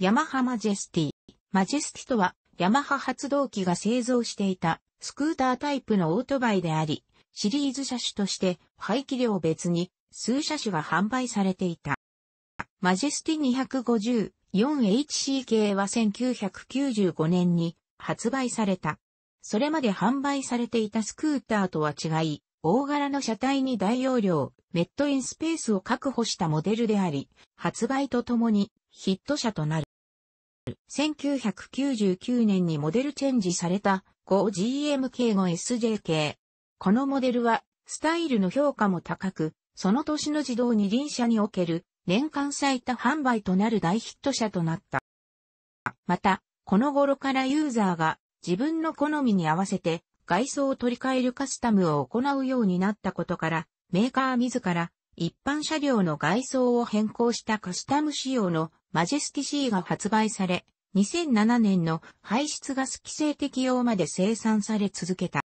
ヤマハマジェスティ。マジェスティとは、ヤマハ発動機が製造していた、スクータータイプのオートバイであり、シリーズ車種として、排気量別に、数車種が販売されていた。マジェスティ 250-4HC 系は1995年に発売された。それまで販売されていたスクーターとは違い、大柄の車体に大容量、メットインスペースを確保したモデルであり、発売とともにヒット車となる。1999年にモデルチェンジされた 5GMK 5 SJK。このモデルはスタイルの評価も高く、その年の自動二輪車における年間最多販売となる大ヒット車となった。また、この頃からユーザーが自分の好みに合わせて外装を取り替えるカスタムを行うようになったことから、メーカー自ら一般車両の外装を変更したカスタム仕様のマジェスティシーが発売され、2007年の排出ガス規制適用まで生産され続けた。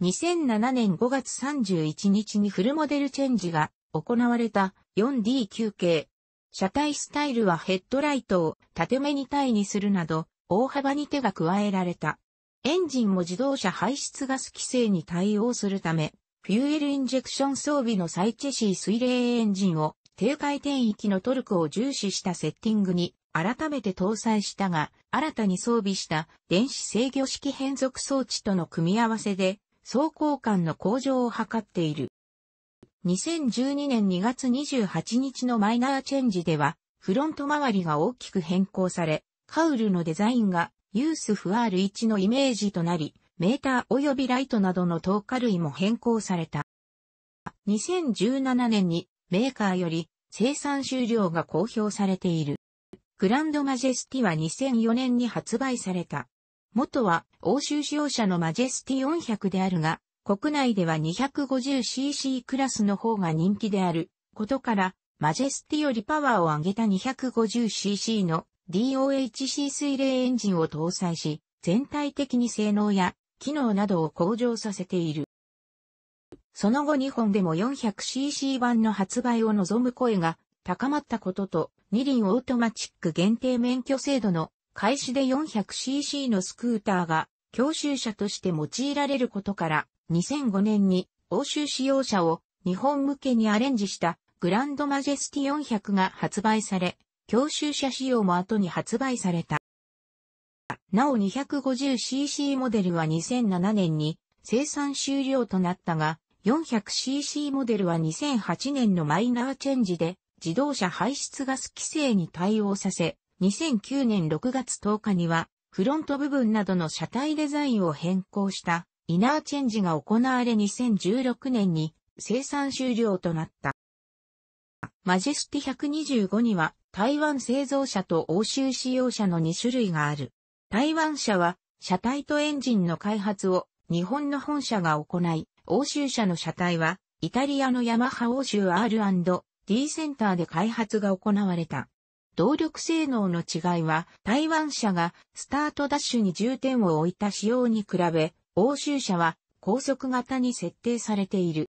2007年5月31日にフルモデルチェンジが行われた 4D9 憩。車体スタイルはヘッドライトを縦目に対にするなど大幅に手が加えられた。エンジンも自動車排出ガス規制に対応するため、フューエルインジェクション装備のサイチェシー水冷エンジンを低回転域のトルクを重視したセッティングに改めて搭載したが、新たに装備した電子制御式変速装置との組み合わせで、走行感の向上を図っている。2012年2月28日のマイナーチェンジでは、フロント周りが大きく変更され、カウルのデザインがユースフアール1のイメージとなり、メーター及びライトなどの透過類も変更された。2017年にメーカーより生産終了が公表されている。グランドマジェスティは2004年に発売された。元は欧州使用車のマジェスティ400であるが、国内では 250cc クラスの方が人気であることから、マジェスティよりパワーを上げた 250cc の DOHC 水冷エンジンを搭載し、全体的に性能や機能などを向上させている。その後日本でも 400cc 版の発売を望む声が高まったことと、二輪オートマチック限定免許制度の開始で 400cc のスクーターが教習車として用いられることから2005年に欧州使用車を日本向けにアレンジしたグランドマジェスティ400が発売され、教習車仕様も後に発売された。なお 250cc モデルは2007年に生産終了となったが、400cc モデルは2008年のマイナーチェンジで自動車排出ガス規制に対応させ、2009年6月10日にはフロント部分などの車体デザインを変更したイナーチェンジが行われ2016年に生産終了となった。マジェスティ125には台湾製造車と欧州使用車の2種類がある。台湾車は車体とエンジンの開発を日本の本社が行い、欧州車の車体は、イタリアのヤマハ欧州 R&D センターで開発が行われた。動力性能の違いは、台湾車がスタートダッシュに重点を置いた仕様に比べ、欧州車は高速型に設定されている。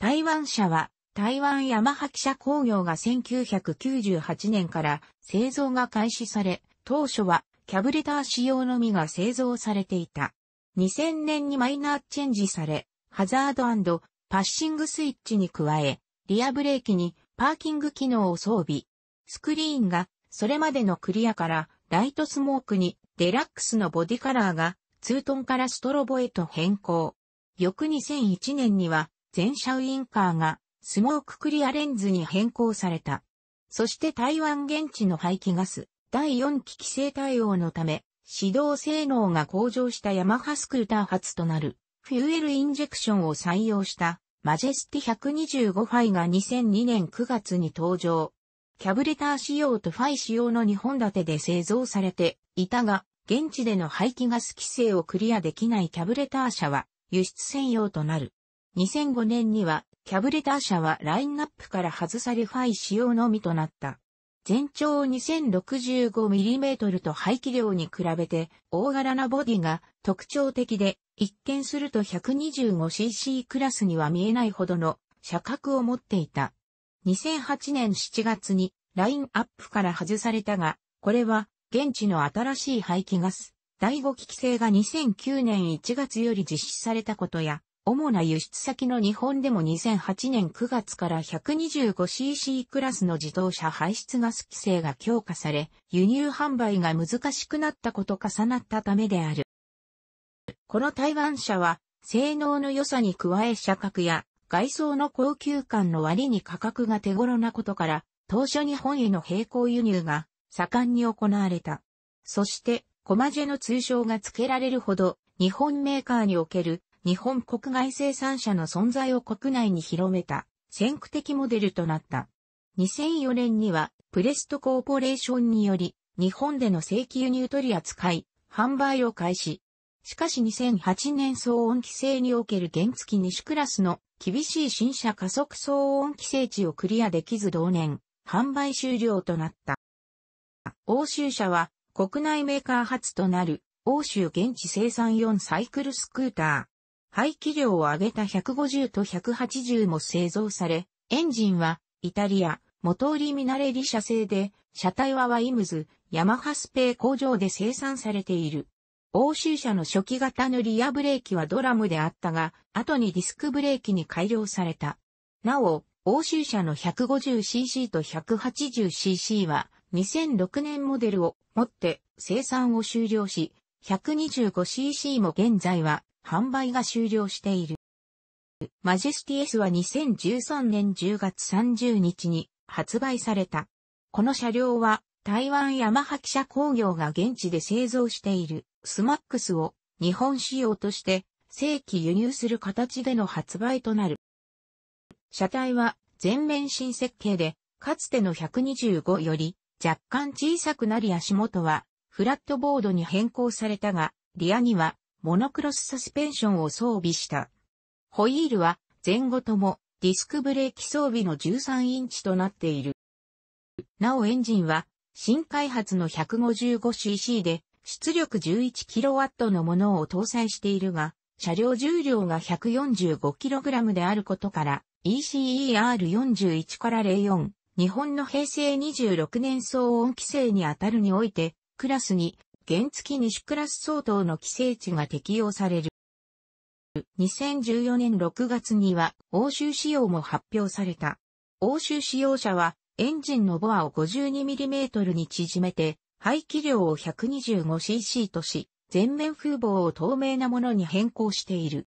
台湾車は、台湾ヤマハ汽車工業が1998年から製造が開始され、当初はキャブレター仕様のみが製造されていた。2000年にマイナーチェンジされ、ハザードパッシングスイッチに加え、リアブレーキにパーキング機能を装備。スクリーンがそれまでのクリアからライトスモークにデラックスのボディカラーがツートンからストロボへと変更。翌2001年には全車ウインカーがスモーククリアレンズに変更された。そして台湾現地の排気ガス第4期規制対応のため指導性能が向上したヤマハスクーター発となる、フューエルインジェクションを採用した、マジェスティ125ファイが2002年9月に登場。キャブレター仕様とファイ仕様の2本立てで製造されていたが、現地での排気ガス規制をクリアできないキャブレター車は輸出専用となる。2005年にはキャブレター車はラインナップから外されファイ仕様のみとなった。全長 2065mm と排気量に比べて大柄なボディが特徴的で、一見すると 125cc クラスには見えないほどの車格を持っていた。2008年7月にラインアップから外されたが、これは現地の新しい排気ガス、第5期規制が2009年1月より実施されたことや、主な輸出先の日本でも2008年9月から 125cc クラスの自動車排出ガス規制が強化され、輸入販売が難しくなったこと重なったためである。この台湾車は、性能の良さに加え車格や外装の高級感の割に価格が手頃なことから、当初日本への並行輸入が盛んに行われた。そして、コマジェの通称が付けられるほど、日本メーカーにおける日本国外生産者の存在を国内に広めた先駆的モデルとなった。2004年にはプレストコーポレーションにより日本での正規輸入取り扱い、販売を開始。しかし2008年騒音規制における原付西クラスの厳しい新車加速騒音規制値をクリアできず同年、販売終了となった。欧州車は国内メーカー初となる欧州現地生産4サイクルスクーター。排気量を上げた150と180も製造され、エンジンはイタリア、元ーリミナレリ社製で、車体はワイムズ、ヤマハスペー工場で生産されている。欧州車の初期型のリアブレーキはドラムであったが、後にディスクブレーキに改良された。なお、欧州車の 150cc と 180cc は2006年モデルをもって生産を終了し、125cc も現在は販売が終了している。マジェスティ S は2013年10月30日に発売された。この車両は台湾ヤマハ汽車工業が現地で製造しているスマックスを日本仕様として正規輸入する形での発売となる。車体は全面新設計で、かつての125より若干小さくなり足元はフラットボードに変更されたが、リアにはモノクロスサスペンションを装備した。ホイールは前後ともディスクブレーキ装備の13インチとなっている。なおエンジンは新開発の 155cc で出力 11kW のものを搭載しているが、車両重量が 145kg であることから ECER41 から04、日本の平成26年騒音規制にあたるにおいて、クラスに原付西クラス相当の規制値が適用される。2014年6月には欧州仕様も発表された。欧州仕様車はエンジンのボアを 52mm に縮めて排気量を 125cc とし、全面風防を透明なものに変更している。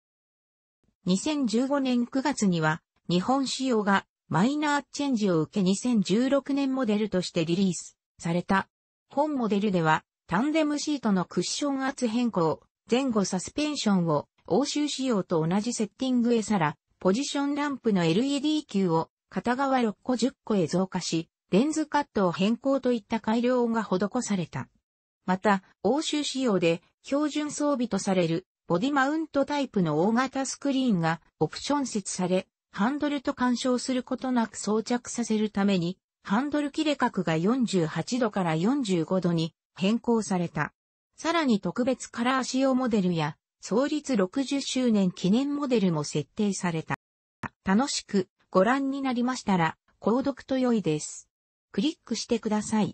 2015年9月には日本仕様がマイナーチェンジを受け2016年モデルとしてリリースされた。本モデルではタンデムシートのクッション圧変更、前後サスペンションを欧州仕様と同じセッティングへさら、ポジションランプの LED 球を片側6個10個へ増加し、レンズカットを変更といった改良が施された。また、欧州仕様で標準装備とされるボディマウントタイプの大型スクリーンがオプション設され、ハンドルと干渉することなく装着させるために、ハンドル切れ角が48度から45度に変更された。さらに特別カラー仕様モデルや創立60周年記念モデルも設定された。楽しくご覧になりましたら、購読と良いです。クリックしてください。